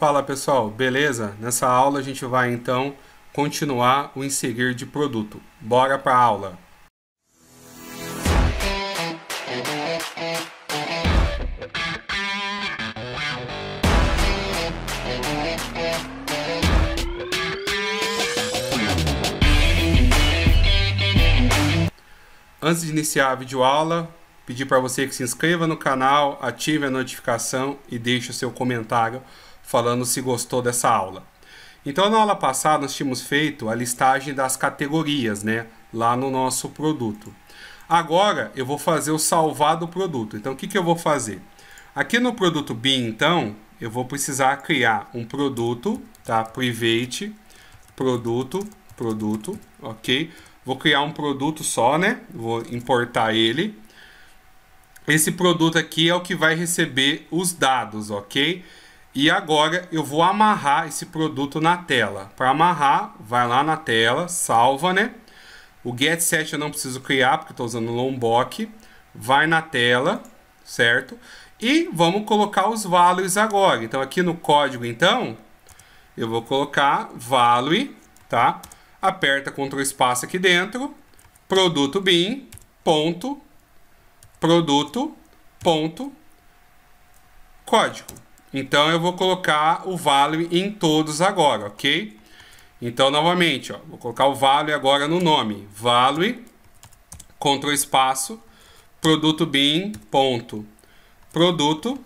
Fala pessoal, beleza? Nessa aula a gente vai então continuar o inserir de produto. Bora para a aula! Antes de iniciar a videoaula, pedir para você que se inscreva no canal, ative a notificação e deixe o seu comentário falando se gostou dessa aula. Então, na aula passada, nós tínhamos feito a listagem das categorias, né? Lá no nosso produto. Agora, eu vou fazer o salvar do produto. Então, o que, que eu vou fazer? Aqui no produto BIM, então, eu vou precisar criar um produto, tá? Private, produto, produto, ok? Vou criar um produto só, né? Vou importar ele. Esse produto aqui é o que vai receber os dados, ok? E agora eu vou amarrar esse produto na tela. Para amarrar, vai lá na tela, salva, né? O get set eu não preciso criar porque estou usando o Lombok. Vai na tela, certo? E vamos colocar os values agora. Então aqui no código, então, eu vou colocar value, tá? Aperta Ctrl espaço aqui dentro, produto bin, ponto, produto, ponto, código. Então eu vou colocar o value em todos agora, ok? Então novamente, ó, vou colocar o value agora no nome, value, control espaço, produto bin, ponto, produto,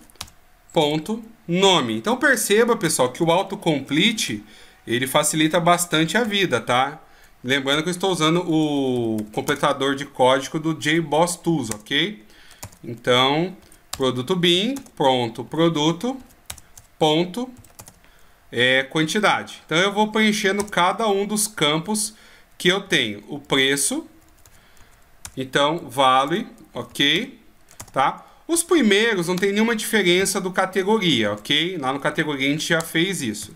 ponto, nome. Então perceba, pessoal, que o autocomplete, ele facilita bastante a vida, tá? Lembrando que eu estou usando o completador de código do JBoss Tools, ok? Então, produto bin, pronto, produto, ponto é, quantidade. Então eu vou preenchendo cada um dos campos que eu tenho. O preço, então vale, ok, tá? Os primeiros não tem nenhuma diferença do categoria, ok? Lá no categoria a gente já fez isso.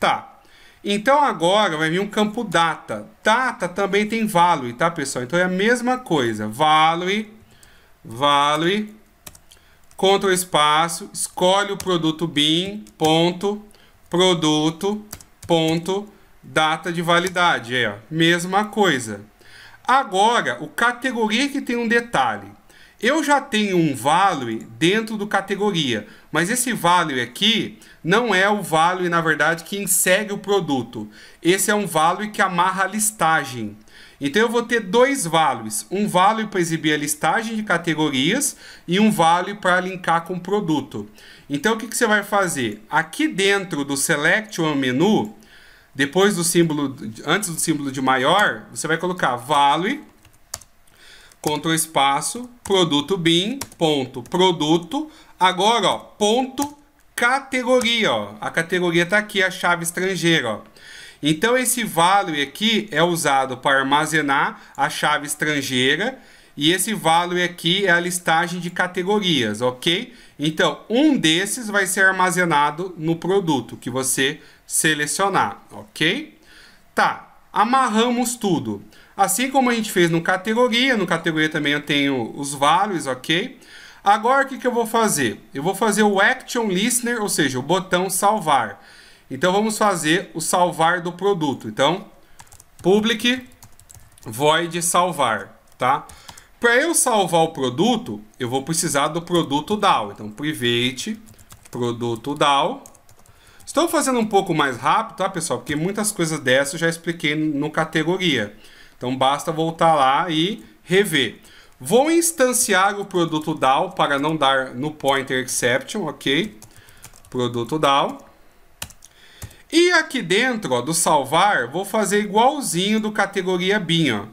Tá, então agora vai vir um campo data. Data também tem value, tá pessoal? Então é a mesma coisa, value, value, contra o espaço, escolhe o produto BIM, ponto, produto, ponto, data de validade. É a mesma coisa. Agora, o categoria que tem um detalhe. Eu já tenho um value dentro do categoria, mas esse value aqui não é o value, na verdade, que insere o produto. Esse é um value que amarra a listagem. Então eu vou ter dois values, um value para exibir a listagem de categorias e um value para linkar com o produto. Então o que, que você vai fazer? Aqui dentro do Select One Menu, depois do símbolo, antes do símbolo de maior, você vai colocar value, ctrl espaço, produto bin, ponto, produto, agora ó, ponto, categoria, ó. a categoria está aqui, a chave estrangeira. Ó. Então esse value aqui é usado para armazenar a chave estrangeira e esse value aqui é a listagem de categorias, ok? Então um desses vai ser armazenado no produto que você selecionar, ok? Tá, amarramos tudo. Assim como a gente fez no categoria, no categoria também eu tenho os values, ok? Agora o que, que eu vou fazer? Eu vou fazer o action listener, ou seja, o botão salvar. Então vamos fazer o salvar do produto. Então, public void salvar, tá? Para eu salvar o produto, eu vou precisar do produto DAO. Então, private produto DAO. Estou fazendo um pouco mais rápido, tá, pessoal? Porque muitas coisas dessas eu já expliquei no categoria. Então, basta voltar lá e rever. Vou instanciar o produto DAO para não dar no pointer exception, ok? Produto DAO. E aqui dentro ó, do salvar, vou fazer igualzinho do categoria BIM. Ó.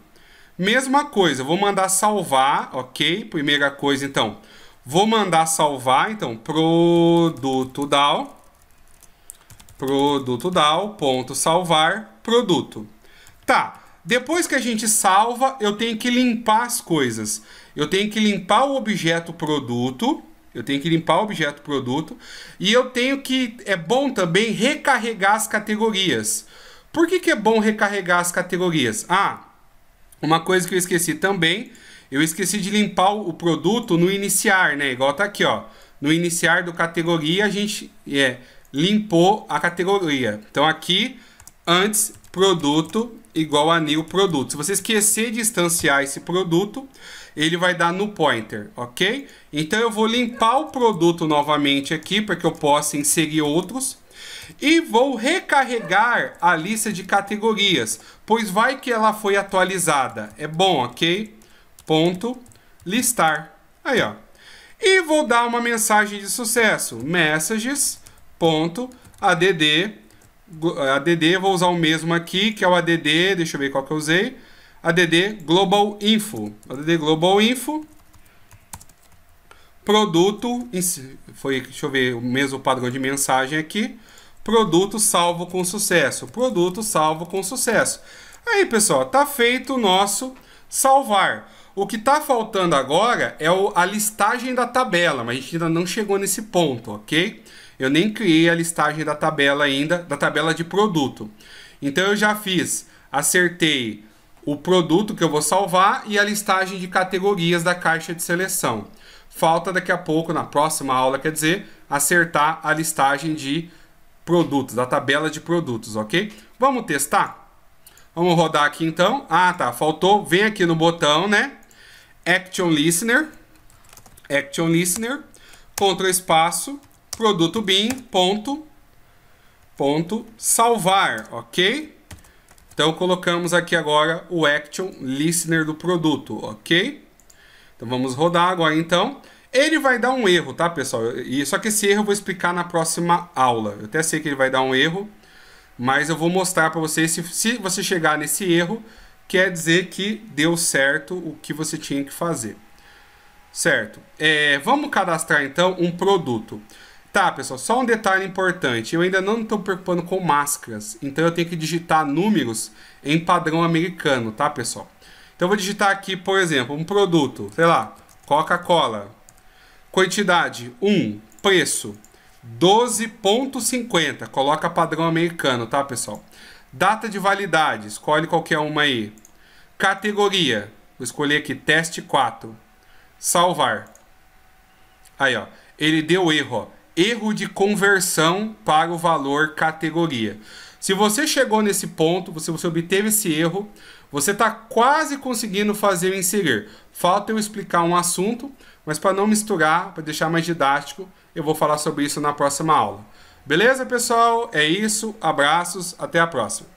Mesma coisa, vou mandar salvar, ok? Primeira coisa, então, vou mandar salvar, então, produto DAO, produto DAO, ponto salvar, produto. Tá, depois que a gente salva, eu tenho que limpar as coisas. Eu tenho que limpar o objeto produto, eu tenho que limpar o objeto produto e eu tenho que é bom também recarregar as categorias. Por que, que é bom recarregar as categorias? Ah, uma coisa que eu esqueci também, eu esqueci de limpar o produto no iniciar, né? Igual tá aqui, ó. No iniciar do categoria a gente é limpou a categoria. Então aqui antes produto igual a new produto. Se você esquecer de instanciar esse produto, ele vai dar no pointer, ok? Então eu vou limpar o produto novamente aqui para que eu possa inserir outros. E vou recarregar a lista de categorias, pois vai que ela foi atualizada. É bom, ok? Ponto, listar. Aí, ó. E vou dar uma mensagem de sucesso. Messages, ponto, add, eh, ADD, vou usar o mesmo aqui, que é o ADD, deixa eu ver qual que eu usei, ADD Global Info. ADD Global Info, produto, foi, deixa eu ver o mesmo padrão de mensagem aqui, produto salvo com sucesso, produto salvo com sucesso. Aí, pessoal, tá feito o nosso salvar. O que está faltando agora é a listagem da tabela, mas a gente ainda não chegou nesse ponto, ok? Eu nem criei a listagem da tabela ainda, da tabela de produto. Então eu já fiz, acertei o produto que eu vou salvar e a listagem de categorias da caixa de seleção. Falta daqui a pouco, na próxima aula, quer dizer, acertar a listagem de produtos, da tabela de produtos, ok? Vamos testar? Vamos rodar aqui então. Ah, tá, faltou. Vem aqui no botão, né? Action Listener. Action Listener. Ctrl espaço produto bin ponto ponto salvar, ok? Então colocamos aqui agora o action listener do produto, ok? Então vamos rodar agora então. Ele vai dar um erro, tá, pessoal? E só que esse erro eu vou explicar na próxima aula. Eu até sei que ele vai dar um erro, mas eu vou mostrar para vocês se, se você chegar nesse erro, quer dizer que deu certo o que você tinha que fazer. Certo. É, vamos cadastrar então um produto. Tá, pessoal, só um detalhe importante. Eu ainda não estou preocupando com máscaras, então eu tenho que digitar números em padrão americano, tá, pessoal? Então eu vou digitar aqui, por exemplo, um produto, sei lá, Coca-Cola. Quantidade 1, um, preço 12.50, coloca padrão americano, tá, pessoal? Data de validade, escolhe qualquer uma aí. Categoria, vou escolher aqui teste 4. Salvar. Aí, ó, ele deu erro, ó erro de conversão para o valor categoria. Se você chegou nesse ponto, se você obteve esse erro, você está quase conseguindo fazer o inserir. Falta eu explicar um assunto, mas para não misturar, para deixar mais didático, eu vou falar sobre isso na próxima aula. Beleza, pessoal? É isso. Abraços. Até a próxima.